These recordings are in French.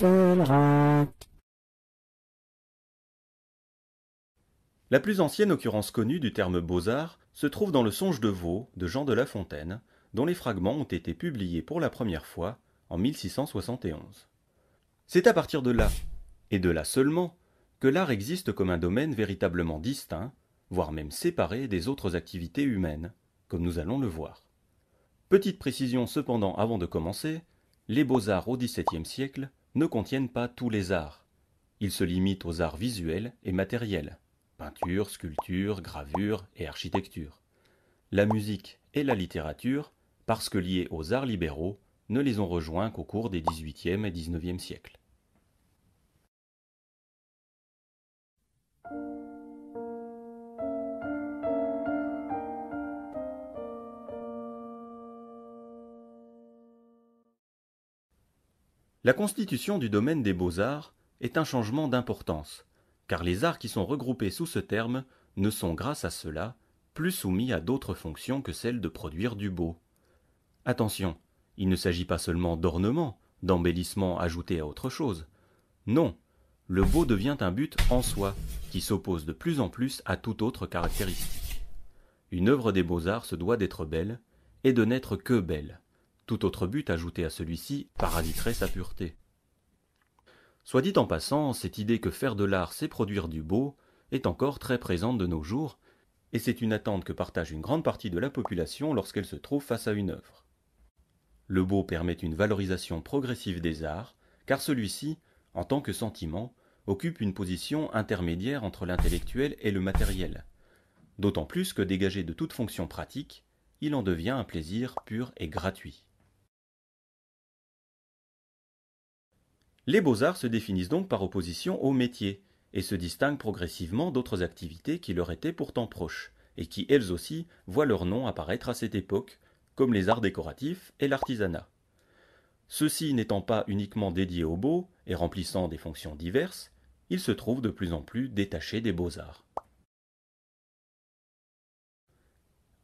La plus ancienne occurrence connue du terme beaux-arts se trouve dans le Songe de Vaux de Jean de La Fontaine, dont les fragments ont été publiés pour la première fois en 1671. C'est à partir de là, et de là seulement, que l'art existe comme un domaine véritablement distinct, voire même séparé des autres activités humaines, comme nous allons le voir. Petite précision cependant avant de commencer, les beaux-arts au XVIIe siècle ne contiennent pas tous les arts. Ils se limitent aux arts visuels et matériels peinture, sculpture, gravure et architecture. La musique et la littérature, parce que liées aux arts libéraux, ne les ont rejoints qu'au cours des XVIIIe et XIXe siècles. La constitution du domaine des beaux-arts est un changement d'importance, car les arts qui sont regroupés sous ce terme ne sont grâce à cela plus soumis à d'autres fonctions que celles de produire du beau. Attention, il ne s'agit pas seulement d'ornements, d'embellissements ajoutés à autre chose. Non, le beau devient un but en soi, qui s'oppose de plus en plus à toute autre caractéristique. Une œuvre des beaux-arts se doit d'être belle, et de n'être que belle. Tout autre but ajouté à celui-ci parasiterait sa pureté. Soit dit en passant, cette idée que faire de l'art, c'est produire du beau, est encore très présente de nos jours, et c'est une attente que partage une grande partie de la population lorsqu'elle se trouve face à une œuvre. Le beau permet une valorisation progressive des arts, car celui-ci, en tant que sentiment, occupe une position intermédiaire entre l'intellectuel et le matériel, d'autant plus que dégagé de toute fonction pratique, il en devient un plaisir pur et gratuit. Les beaux-arts se définissent donc par opposition aux métiers, et se distinguent progressivement d'autres activités qui leur étaient pourtant proches, et qui elles aussi voient leur nom apparaître à cette époque, comme les arts décoratifs et l'artisanat. Ceux-ci n'étant pas uniquement dédiés aux beaux et remplissant des fonctions diverses, ils se trouvent de plus en plus détachés des beaux-arts.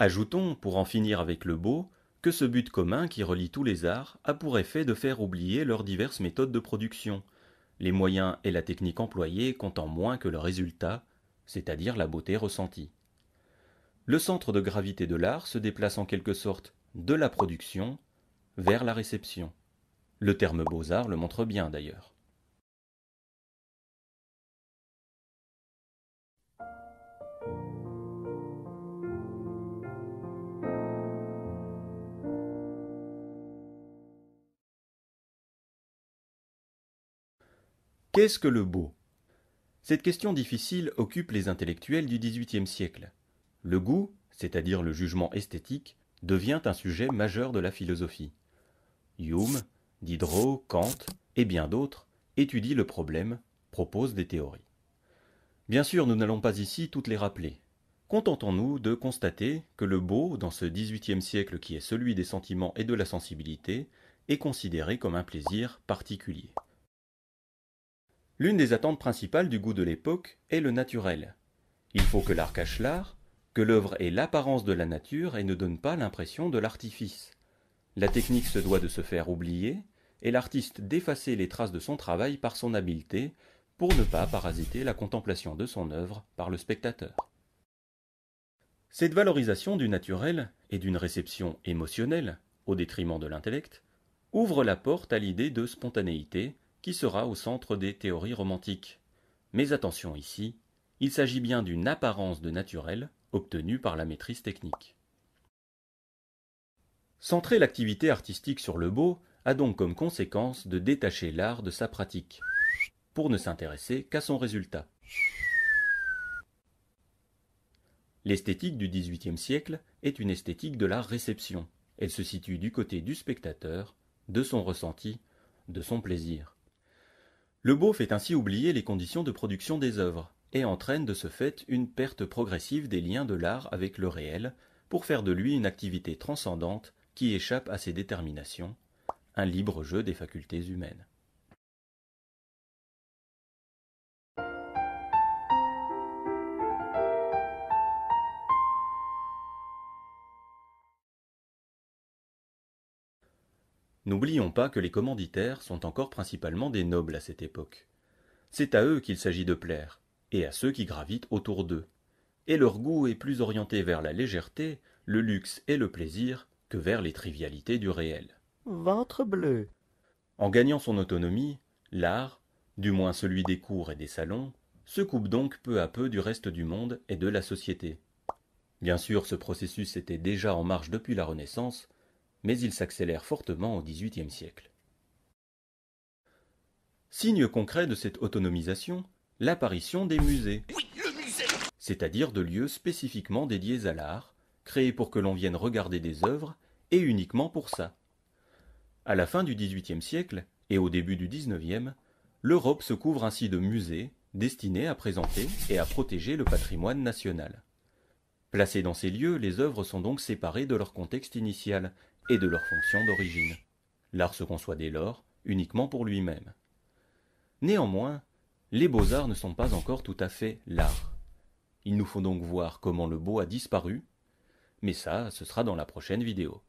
Ajoutons, pour en finir avec le beau, que ce but commun qui relie tous les arts a pour effet de faire oublier leurs diverses méthodes de production, les moyens et la technique employés comptant moins que le résultat, c'est-à-dire la beauté ressentie. Le centre de gravité de l'art se déplace en quelque sorte de la production vers la réception. Le terme beaux-arts le montre bien d'ailleurs. Qu'est-ce que le beau Cette question difficile occupe les intellectuels du XVIIIe siècle. Le goût, c'est-à-dire le jugement esthétique, devient un sujet majeur de la philosophie. Hume, Diderot, Kant et bien d'autres étudient le problème, proposent des théories. Bien sûr, nous n'allons pas ici toutes les rappeler. Contentons-nous de constater que le beau, dans ce XVIIIe siècle qui est celui des sentiments et de la sensibilité, est considéré comme un plaisir particulier. L'une des attentes principales du goût de l'époque est le naturel. Il faut que l'art cache l'art, que l'œuvre ait l'apparence de la nature et ne donne pas l'impression de l'artifice. La technique se doit de se faire oublier, et l'artiste d'effacer les traces de son travail par son habileté, pour ne pas parasiter la contemplation de son œuvre par le spectateur. Cette valorisation du naturel et d'une réception émotionnelle, au détriment de l'intellect, ouvre la porte à l'idée de spontanéité, qui sera au centre des théories romantiques. Mais attention ici, il s'agit bien d'une apparence de naturel obtenue par la maîtrise technique. Centrer l'activité artistique sur le beau a donc comme conséquence de détacher l'art de sa pratique, pour ne s'intéresser qu'à son résultat. L'esthétique du XVIIIe siècle est une esthétique de la réception. Elle se situe du côté du spectateur, de son ressenti, de son plaisir. Le beau fait ainsi oublier les conditions de production des œuvres, et entraîne de ce fait une perte progressive des liens de l'art avec le réel, pour faire de lui une activité transcendante qui échappe à ses déterminations, un libre jeu des facultés humaines. N'oublions pas que les commanditaires sont encore principalement des nobles à cette époque. C'est à eux qu'il s'agit de plaire, et à ceux qui gravitent autour d'eux. Et leur goût est plus orienté vers la légèreté, le luxe et le plaisir que vers les trivialités du réel. Ventre bleu. En gagnant son autonomie, l'art, du moins celui des cours et des salons, se coupe donc peu à peu du reste du monde et de la société. Bien sûr, ce processus était déjà en marche depuis la Renaissance, mais il s'accélère fortement au XVIIIe siècle. Signe concret de cette autonomisation, l'apparition des musées. C'est-à-dire de lieux spécifiquement dédiés à l'art, créés pour que l'on vienne regarder des œuvres, et uniquement pour ça. À la fin du XVIIIe siècle et au début du XIXe, l'Europe se couvre ainsi de musées destinés à présenter et à protéger le patrimoine national. Placées dans ces lieux, les œuvres sont donc séparées de leur contexte initial et de leur fonction d'origine. L'art se conçoit dès lors uniquement pour lui-même. Néanmoins, les beaux-arts ne sont pas encore tout à fait l'art. Il nous faut donc voir comment le beau a disparu, mais ça, ce sera dans la prochaine vidéo.